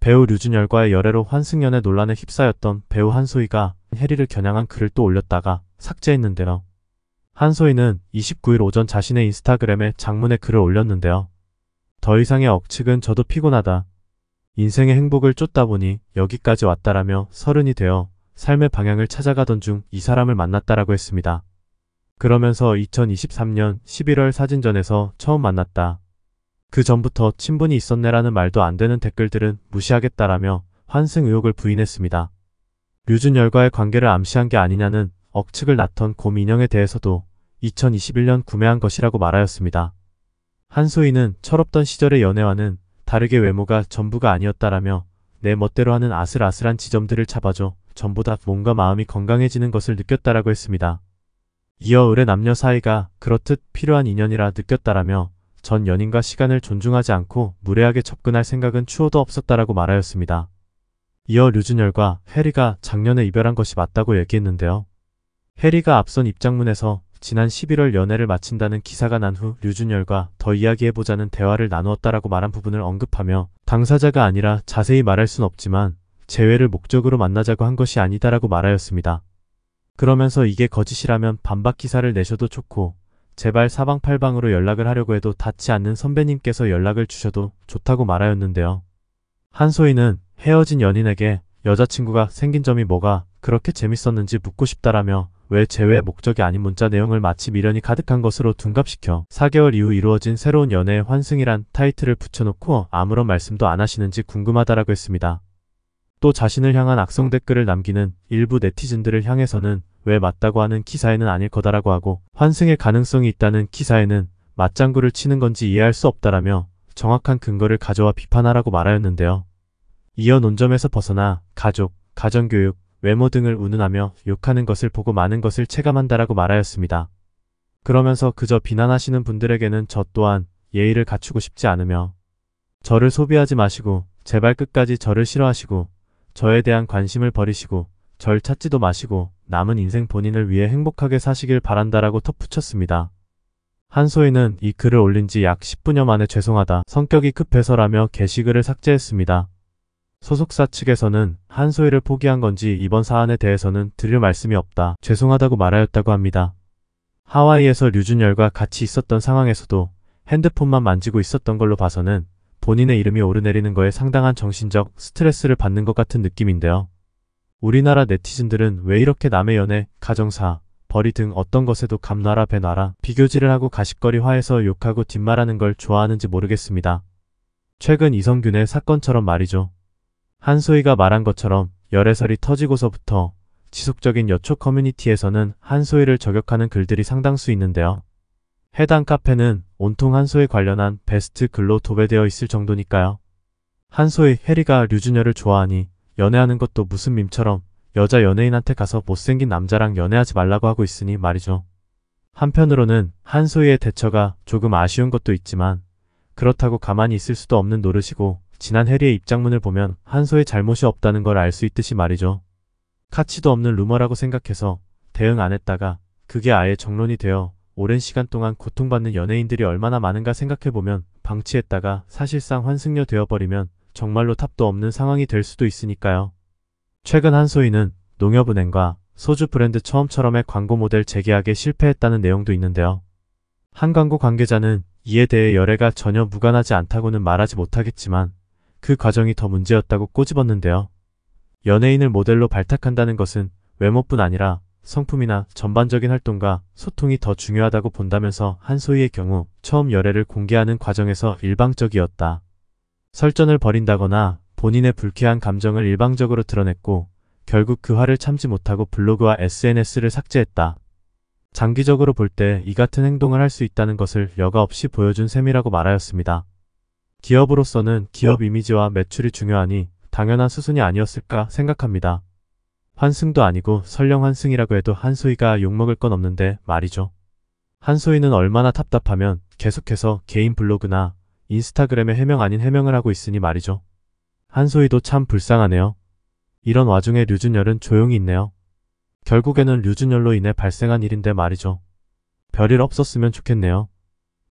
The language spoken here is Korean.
배우 류준열과의 열애로 환승연애 논란에 휩싸였던 배우 한소희가 해리를 겨냥한 글을 또 올렸다가 삭제했는데요. 한소희는 29일 오전 자신의 인스타그램에 장문의 글을 올렸는데요. 더 이상의 억측은 저도 피곤하다. 인생의 행복을 쫓다 보니 여기까지 왔다라며 서른이 되어 삶의 방향을 찾아가던 중 이 사람을 만났다라고 했습니다. 그러면서 2023년 11월 사진전에서 처음 만났다. 그 전부터 친분이 있었네라는 말도 안 되는 댓글들은 무시하겠다라며 환승 의혹을 부인했습니다. 류준열과의 관계를 암시한 게 아니냐는 억측을 낳던 곰 인형에 대해서도 2021년 구매한 것이라고 말하였습니다. 한소희는 철없던 시절의 연애와는 다르게 외모가 전부가 아니었다라며 내 멋대로 하는 아슬아슬한 지점들을 잡아줘 전보다 몸과 마음이 건강해지는 것을 느꼈다라고 했습니다. 이어 을의 남녀 사이가 그렇듯 필요한 인연이라 느꼈다라며 전 연인과 시간을 존중하지 않고 무례하게 접근할 생각은 추호도 없었다라고 말하였습니다. 이어 류준열과 해리가 작년에 이별한 것이 맞다고 얘기했는데요. 해리가 앞선 입장문에서 지난 11월 연애를 마친다는 기사가 난 후 류준열과 더 이야기해보자는 대화를 나누었다라고 말한 부분을 언급하며 당사자가 아니라 자세히 말할 순 없지만 재회를 목적으로 만나자고 한 것이 아니다라고 말하였습니다. 그러면서 이게 거짓이라면 반박 기사를 내셔도 좋고 제발 사방팔방으로 연락을 하려고 해도 닿지 않는 선배님께서 연락을 주셔도 좋다고 말하였는데요. 한소희는 헤어진 연인에게 여자친구가 생긴 점이 뭐가 그렇게 재밌었는지 묻고 싶다라며 왜 제외 목적이 아닌 문자 내용을 마치 미련이 가득한 것으로 둔갑시켜 4개월 이후 이루어진 새로운 연애의 환승이란 타이틀을 붙여놓고 아무런 말씀도 안 하시는지 궁금하다라고 했습니다. 또 자신을 향한 악성 댓글을 남기는 일부 네티즌들을 향해서는 왜 맞다고 하는 기사에는 아닐 거다라고 하고 환승의 가능성이 있다는 기사에는 맞장구를 치는 건지 이해할 수 없다라며 정확한 근거를 가져와 비판하라고 말하였는데요. 이어 논점에서 벗어나 가족, 가정교육, 외모 등을 운운하며 욕하는 것을 보고 많은 것을 체감한다라고 말하였습니다. 그러면서 그저 비난하시는 분들에게는 저 또한 예의를 갖추고 싶지 않으며 저를 소비하지 마시고 제발 끝까지 저를 싫어하시고 저에 대한 관심을 버리시고 절 찾지도 마시고 남은 인생 본인을 위해 행복하게 사시길 바란다라고 덧붙였습니다. 한소희는 이 글을 올린 지 약 10분여 만에 죄송하다 성격이 급해서라며 게시글을 삭제했습니다. 소속사 측에서는 한소희를 포기한 건지 이번 사안에 대해서는 드릴 말씀이 없다 죄송하다고 말하였다고 합니다. 하와이에서 류준열과 같이 있었던 상황에서도 핸드폰만 만지고 있었던 걸로 봐서는 본인의 이름이 오르내리는 거에 상당한 정신적 스트레스를 받는 것 같은 느낌인데요. 우리나라 네티즌들은 왜 이렇게 남의 연애, 가정사, 벌이 등 어떤 것에도 감나라 배나라 비교질을 하고 가십거리화해서 욕하고 뒷말하는 걸 좋아하는지 모르겠습니다. 최근 이성균의 사건처럼 말이죠. 한소희가 말한 것처럼 열애설이 터지고서부터 지속적인 여초 커뮤니티에서는 한소희를 저격하는 글들이 상당수 있는데요. 해당 카페는 온통 한소희 관련한 베스트 글로 도배되어 있을 정도니까요. 한소희, 해리가 류준열을 좋아하니 연애하는 것도 무슨 밈처럼 여자 연예인한테 가서 못생긴 남자랑 연애하지 말라고 하고 있으니 말이죠. 한편으로는 한소희의 대처가 조금 아쉬운 것도 있지만 그렇다고 가만히 있을 수도 없는 노릇이고 지난 해리의 입장문을 보면 한소의 잘못이 없다는 걸 알 수 있듯이 말이죠. 카치도 없는 루머라고 생각해서 대응 안 했다가 그게 아예 정론이 되어 오랜 시간 동안 고통받는 연예인들이 얼마나 많은가 생각해보면 방치했다가 사실상 환승녀 되어버리면 정말로 탑도 없는 상황이 될 수도 있으니까요. 최근 한소희는 농협은행과 소주 브랜드 처음처럼의 광고 모델 재개하에 실패했다는 내용도 있는데요. 한 광고 관계자는 이에 대해 열애가 전혀 무관하지 않다고는 말하지 못하겠지만 그 과정이 더 문제였다고 꼬집었는데요. 연예인을 모델로 발탁한다는 것은 외모뿐 아니라 성품이나 전반적인 활동과 소통이 더 중요하다고 본다면서 한소희의 경우 처음 열애를 공개하는 과정에서 일방적이었다. 설전을 벌인다거나 본인의 불쾌한 감정을 일방적으로 드러냈고 결국 그 화를 참지 못하고 블로그와 SNS를 삭제했다. 장기적으로 볼 때 이 같은 행동을 할 수 있다는 것을 여과 없이 보여준 셈이라고 말하였습니다. 기업으로서는 기업 이미지와 매출이 중요하니 당연한 수순이 아니었을까 생각합니다. 환승도 아니고 설령 환승이라고 해도 한소희가 욕먹을 건 없는데 말이죠. 한소희는 얼마나 답답하면 계속해서 개인 블로그나 인스타그램에 해명 아닌 해명을 하고 있으니 말이죠. 한소희도 참 불쌍하네요. 이런 와중에 류준열은 조용히 있네요. 결국에는 류준열로 인해 발생한 일인데 말이죠. 별일 없었으면 좋겠네요.